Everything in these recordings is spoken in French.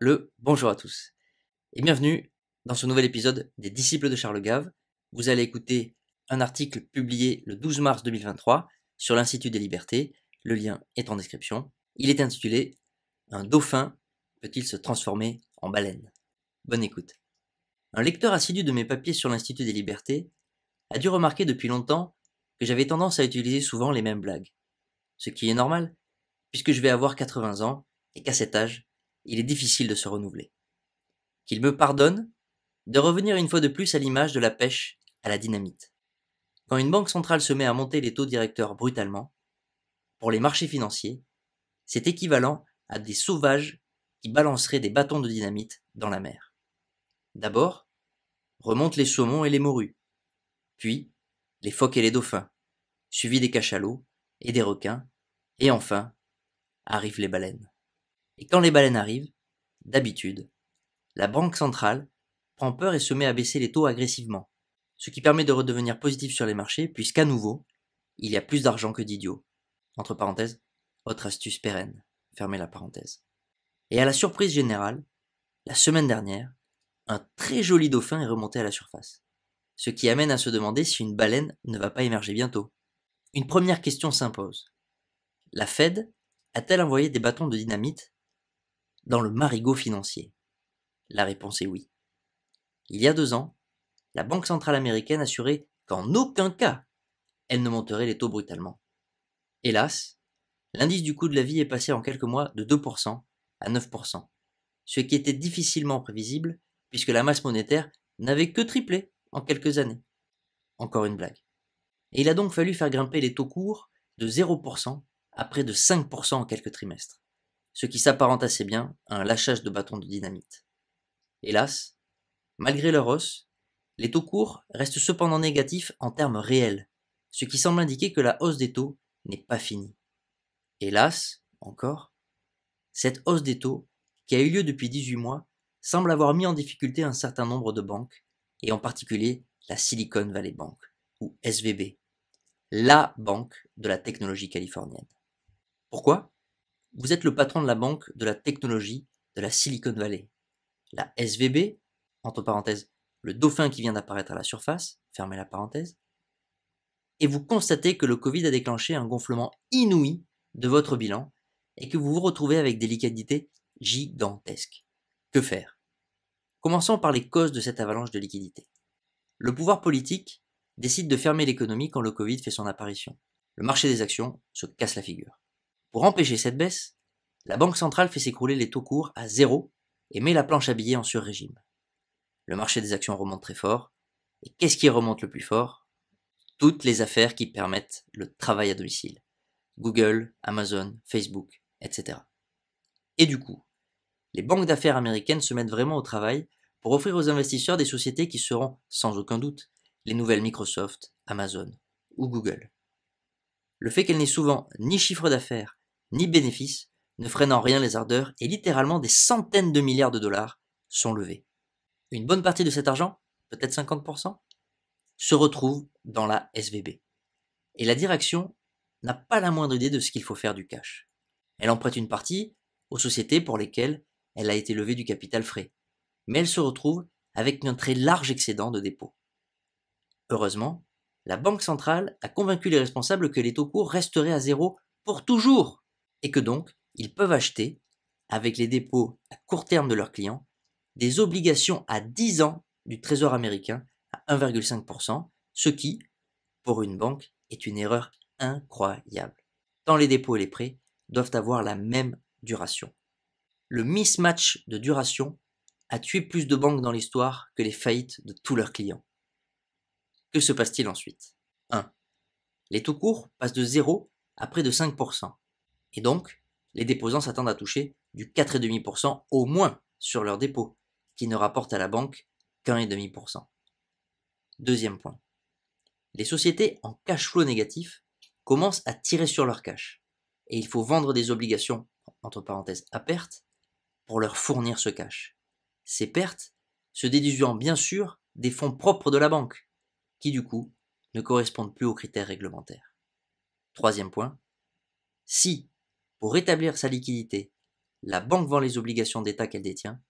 le bonjour à tous et bienvenue dans ce nouvel épisode des disciples de Charles Gave. Vous allez écouter un article publié le 12 mars 2023 sur l'Institut des libertés, le lien est en description. Il est intitulé Un dauphin peut-il se transformer en baleine Bonne écoute. Un lecteur assidu de mes papiers sur l'Institut des libertés a dû remarquer depuis longtemps que j'avais tendance à utiliser souvent les mêmes blagues. Ce qui est normal, puisque je vais avoir 80 ans et qu'à cet âge, il est difficile de se renouveler. Qu'il me pardonne de revenir une fois de plus à l'image de la pêche à la dynamite. Quand une banque centrale se met à monter les taux directeurs brutalement, pour les marchés financiers, c'est équivalent à des sauvages qui balanceraient des bâtons de dynamite dans la mer. D'abord, remontent les saumons et les morues, puis les phoques et les dauphins, suivis des cachalots et des requins, et enfin arrivent les baleines. Et quand les baleines arrivent, d'habitude, la banque centrale prend peur et se met à baisser les taux agressivement, ce qui permet de redevenir positif sur les marchés puisqu'à nouveau, il y a plus d'argent que d'idiots. Entre parenthèses, autre astuce pérenne. Fermez la parenthèse. Et à la surprise générale, la semaine dernière, un très joli dauphin est remonté à la surface. Ce qui amène à se demander si une baleine ne va pas émerger bientôt. Une première question s'impose. La Fed a-t-elle envoyé des bâtons de dynamite dans le marigot financier La réponse est oui. Il y a deux ans, la Banque centrale américaine assurait qu'en aucun cas, elle ne monterait les taux brutalement. Hélas, l'indice du coût de la vie est passé en quelques mois de 2% à 9%, ce qui était difficilement prévisible puisque la masse monétaire n'avait que triplé en quelques années. Encore une blague. Et il a donc fallu faire grimper les taux courts de 0% à près de 5% en quelques trimestres ce qui s'apparente assez bien à un lâchage de bâtons de dynamite. Hélas, malgré leur hausse, les taux courts restent cependant négatifs en termes réels, ce qui semble indiquer que la hausse des taux n'est pas finie. Hélas, encore, cette hausse des taux, qui a eu lieu depuis 18 mois, semble avoir mis en difficulté un certain nombre de banques, et en particulier la Silicon Valley Bank, ou SVB, la banque de la technologie californienne. Pourquoi vous êtes le patron de la banque de la technologie de la Silicon Valley. La SVB, entre parenthèses, le dauphin qui vient d'apparaître à la surface, fermez la parenthèse, et vous constatez que le Covid a déclenché un gonflement inouï de votre bilan et que vous vous retrouvez avec des liquidités gigantesques. Que faire Commençons par les causes de cette avalanche de liquidités. Le pouvoir politique décide de fermer l'économie quand le Covid fait son apparition. Le marché des actions se casse la figure. Pour empêcher cette baisse, la Banque centrale fait s'écrouler les taux courts à zéro et met la planche à billets en surrégime. Le marché des actions remonte très fort, et qu'est-ce qui remonte le plus fort Toutes les affaires qui permettent le travail à domicile. Google, Amazon, Facebook, etc. Et du coup, les banques d'affaires américaines se mettent vraiment au travail pour offrir aux investisseurs des sociétés qui seront, sans aucun doute, les nouvelles Microsoft, Amazon ou Google. Le fait qu'elles n'aient souvent ni chiffre d'affaires, ni bénéfices, ne freinent rien les ardeurs et littéralement des centaines de milliards de dollars sont levés. Une bonne partie de cet argent, peut-être 50%, se retrouve dans la SVB. Et la direction n'a pas la moindre idée de ce qu'il faut faire du cash. Elle en prête une partie aux sociétés pour lesquelles elle a été levée du capital frais, mais elle se retrouve avec un très large excédent de dépôts. Heureusement, la Banque centrale a convaincu les responsables que les taux courts resteraient à zéro pour toujours et que donc ils peuvent acheter, avec les dépôts à court terme de leurs clients, des obligations à 10 ans du Trésor américain à 1,5%, ce qui, pour une banque, est une erreur incroyable. Tant les dépôts et les prêts doivent avoir la même duration. Le mismatch de duration a tué plus de banques dans l'histoire que les faillites de tous leurs clients. Que se passe-t-il ensuite 1. Les taux courts passent de 0 à près de 5%. Et donc, les déposants s'attendent à toucher du 4,5% au moins sur leurs dépôts, qui ne rapportent à la banque qu'un et demi pour cent. Deuxième point. Les sociétés en cash flow négatif commencent à tirer sur leur cash, et il faut vendre des obligations, entre parenthèses, à perte, pour leur fournir ce cash. Ces pertes se déduisant bien sûr des fonds propres de la banque, qui du coup ne correspondent plus aux critères réglementaires. Troisième point, si pour rétablir sa liquidité, la banque vend les obligations d'État qu'elle détient,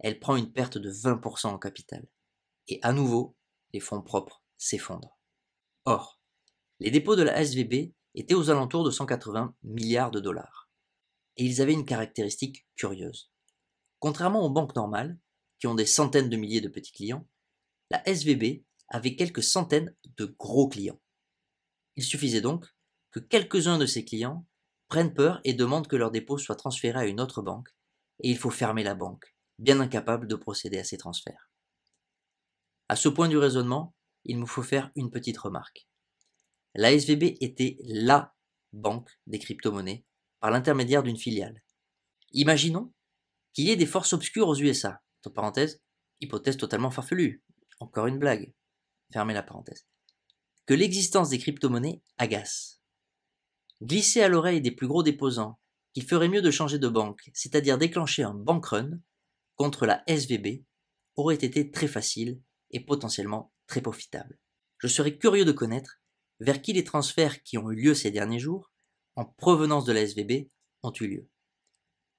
elle prend une perte de 20% en capital. Et à nouveau, les fonds propres s'effondrent. Or, les dépôts de la SVB étaient aux alentours de 180 milliards de dollars. Et ils avaient une caractéristique curieuse. Contrairement aux banques normales, qui ont des centaines de milliers de petits clients, la SVB avait quelques centaines de gros clients. Il suffisait donc que quelques-uns de ces clients prennent peur et demandent que leurs dépôts soient transférés à une autre banque, et il faut fermer la banque, bien incapable de procéder à ces transferts. À ce point du raisonnement, il me faut faire une petite remarque. La SVB était LA banque des crypto-monnaies par l'intermédiaire d'une filiale. Imaginons qu'il y ait des forces obscures aux USA, entre hypothèse totalement farfelue, encore une blague, fermez la parenthèse, que l'existence des crypto-monnaies agace. Glisser à l'oreille des plus gros déposants qu'il ferait mieux de changer de banque, c'est-à-dire déclencher un bank run contre la SVB, aurait été très facile et potentiellement très profitable. Je serais curieux de connaître vers qui les transferts qui ont eu lieu ces derniers jours, en provenance de la SVB, ont eu lieu.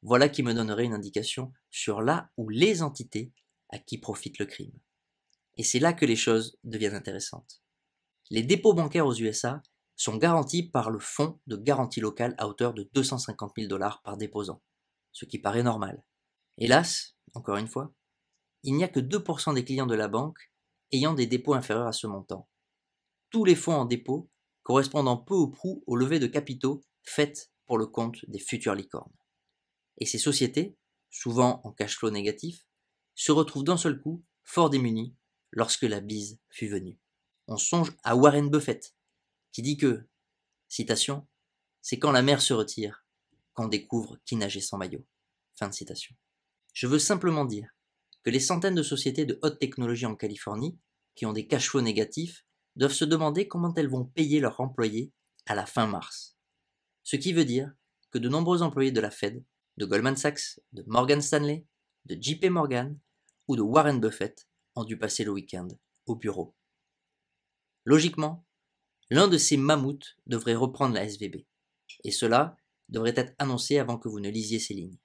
Voilà qui me donnerait une indication sur la ou les entités à qui profite le crime. Et c'est là que les choses deviennent intéressantes. Les dépôts bancaires aux USA sont garantis par le fonds de garantie locale à hauteur de 250 000 dollars par déposant, ce qui paraît normal. Hélas, encore une fois, il n'y a que 2% des clients de la banque ayant des dépôts inférieurs à ce montant. Tous les fonds en dépôt correspondant peu ou prou au levées de capitaux faites pour le compte des futures licornes. Et ces sociétés, souvent en cash flow négatif, se retrouvent d'un seul coup fort démunies lorsque la bise fut venue. On songe à Warren Buffett, qui dit que, citation, c'est quand la mer se retire qu'on découvre qui nageait sans maillot. Fin de citation. Je veux simplement dire que les centaines de sociétés de haute technologie en Californie, qui ont des cash flows négatifs, doivent se demander comment elles vont payer leurs employés à la fin mars. Ce qui veut dire que de nombreux employés de la Fed, de Goldman Sachs, de Morgan Stanley, de JP Morgan ou de Warren Buffett ont dû passer le week-end au bureau. Logiquement, L'un de ces mammouths devrait reprendre la SVB. Et cela devrait être annoncé avant que vous ne lisiez ces lignes.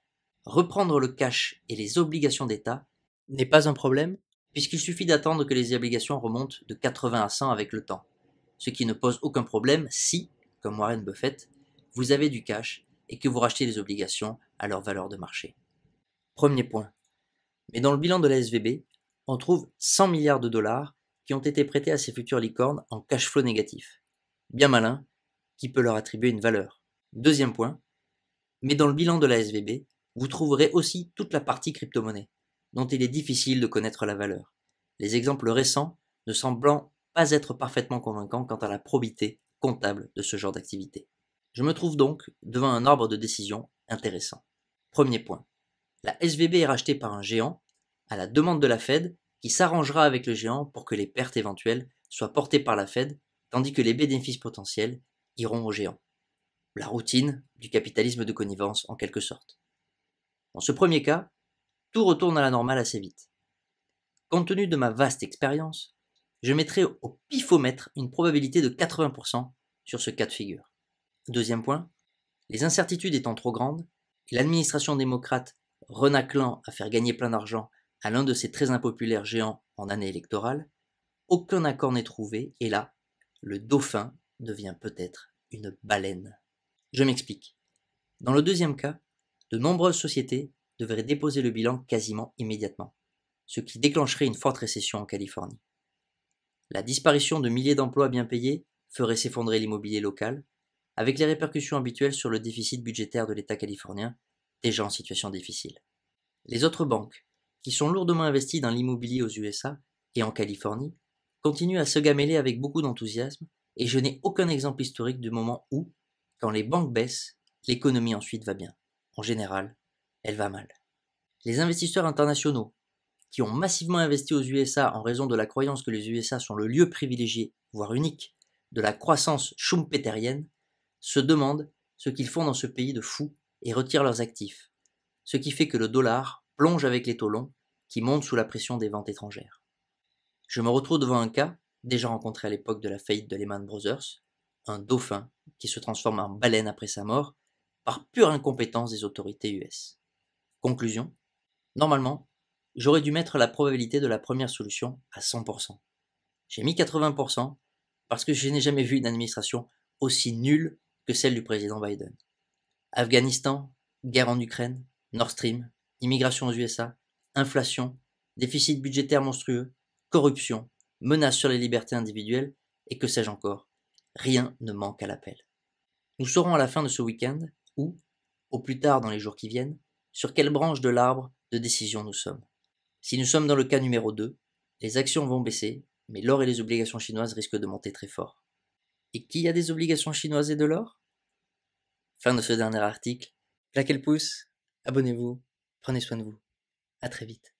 Reprendre le cash et les obligations d'État n'est pas un problème, puisqu'il suffit d'attendre que les obligations remontent de 80 à 100 avec le temps, ce qui ne pose aucun problème si, comme Warren Buffett, vous avez du cash et que vous rachetez les obligations à leur valeur de marché. Premier point. Mais dans le bilan de la SVB, on trouve 100 milliards de dollars qui ont été prêtés à ces futures licornes en cash flow négatif bien malin, qui peut leur attribuer une valeur. Deuxième point, mais dans le bilan de la SVB, vous trouverez aussi toute la partie crypto-monnaie, dont il est difficile de connaître la valeur. Les exemples récents ne semblant pas être parfaitement convaincants quant à la probité comptable de ce genre d'activité. Je me trouve donc devant un arbre de décision intéressant. Premier point. La SVB est rachetée par un géant, à la demande de la Fed, qui s'arrangera avec le géant pour que les pertes éventuelles soient portées par la Fed tandis que les bénéfices potentiels iront aux géants. La routine du capitalisme de connivence, en quelque sorte. Dans ce premier cas, tout retourne à la normale assez vite. Compte tenu de ma vaste expérience, je mettrai au pifomètre une probabilité de 80% sur ce cas de figure. Deuxième point, les incertitudes étant trop grandes, l'administration démocrate renaclant à faire gagner plein d'argent à l'un de ces très impopulaires géants en année électorale, aucun accord n'est trouvé et là, le dauphin devient peut-être une baleine. Je m'explique. Dans le deuxième cas, de nombreuses sociétés devraient déposer le bilan quasiment immédiatement, ce qui déclencherait une forte récession en Californie. La disparition de milliers d'emplois bien payés ferait s'effondrer l'immobilier local, avec les répercussions habituelles sur le déficit budgétaire de l'État californien, déjà en situation difficile. Les autres banques, qui sont lourdement investies dans l'immobilier aux USA et en Californie, continue à se gameler avec beaucoup d'enthousiasme, et je n'ai aucun exemple historique du moment où, quand les banques baissent, l'économie ensuite va bien. En général, elle va mal. Les investisseurs internationaux, qui ont massivement investi aux USA en raison de la croyance que les USA sont le lieu privilégié, voire unique, de la croissance schumpeterienne, se demandent ce qu'ils font dans ce pays de fous et retirent leurs actifs, ce qui fait que le dollar plonge avec les taux longs qui montent sous la pression des ventes étrangères. Je me retrouve devant un cas, déjà rencontré à l'époque de la faillite de Lehman Brothers, un dauphin qui se transforme en baleine après sa mort, par pure incompétence des autorités US. Conclusion Normalement, j'aurais dû mettre la probabilité de la première solution à 100%. J'ai mis 80% parce que je n'ai jamais vu une administration aussi nulle que celle du président Biden. Afghanistan, guerre en Ukraine, Nord Stream, immigration aux USA, inflation, déficit budgétaire monstrueux, corruption, menace sur les libertés individuelles et que sais-je encore. Rien ne manque à l'appel. Nous saurons à la fin de ce week-end, ou, au plus tard dans les jours qui viennent, sur quelle branche de l'arbre de décision nous sommes. Si nous sommes dans le cas numéro 2, les actions vont baisser, mais l'or et les obligations chinoises risquent de monter très fort. Et qui a des obligations chinoises et de l'or Fin de ce dernier article. Plaquez le pouce, abonnez-vous, prenez soin de vous. À très vite.